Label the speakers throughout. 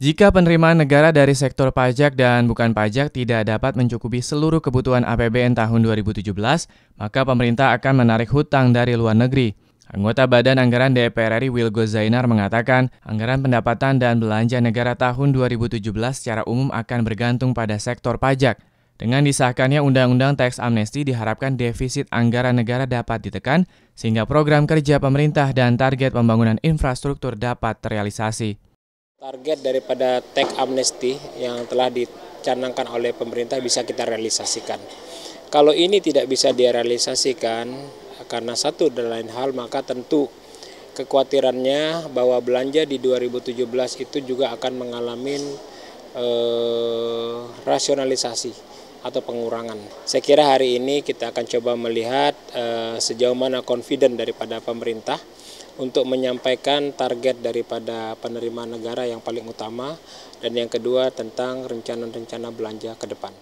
Speaker 1: Jika penerimaan negara dari sektor pajak dan bukan pajak tidak dapat mencukupi seluruh kebutuhan APBN tahun 2017, maka pemerintah akan menarik hutang dari luar negeri. Anggota Badan Anggaran DPR RI Wilgo Zainar mengatakan, anggaran pendapatan dan belanja negara tahun 2017 secara umum akan bergantung pada sektor pajak. Dengan disahkannya Undang-Undang Teks Amnesti diharapkan defisit anggaran negara dapat ditekan sehingga program kerja pemerintah dan target pembangunan infrastruktur dapat terrealisasi.
Speaker 2: Target daripada teks amnesti yang telah dicanangkan oleh pemerintah bisa kita realisasikan. Kalau ini tidak bisa direalisasikan karena satu dan lain hal maka tentu kekhawatirannya bahwa belanja di 2017 itu juga akan mengalami eh, rasionalisasi atau pengurangan. Saya kira hari ini kita akan coba melihat e, sejauh mana confident daripada pemerintah untuk menyampaikan target daripada penerimaan negara yang paling utama dan yang kedua tentang rencana-rencana belanja ke depan.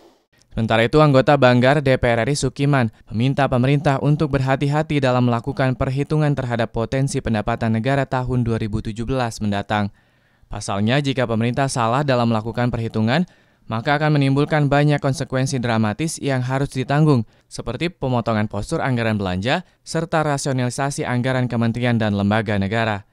Speaker 1: Sementara itu, anggota Banggar DPR RI Sukiman meminta pemerintah untuk berhati-hati dalam melakukan perhitungan terhadap potensi pendapatan negara tahun 2017 mendatang. Pasalnya, jika pemerintah salah dalam melakukan perhitungan, maka akan menimbulkan banyak konsekuensi dramatis yang harus ditanggung, seperti pemotongan postur anggaran belanja serta rasionalisasi anggaran kementerian dan lembaga negara.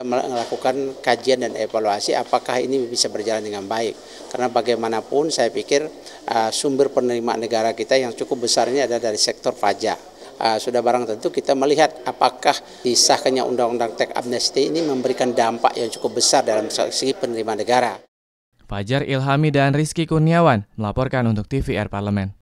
Speaker 3: Melakukan kajian dan evaluasi apakah ini bisa berjalan dengan baik. Karena bagaimanapun saya pikir uh, sumber penerimaan negara kita yang cukup besarnya ada dari sektor pajak. Uh, sudah barang tentu kita melihat apakah disahkannya undang-undang teks amnesty ini memberikan dampak yang cukup besar dalam segi penerimaan negara.
Speaker 1: Fajar Ilhami dan Rizky Kurniawan melaporkan untuk TVR Parlemen.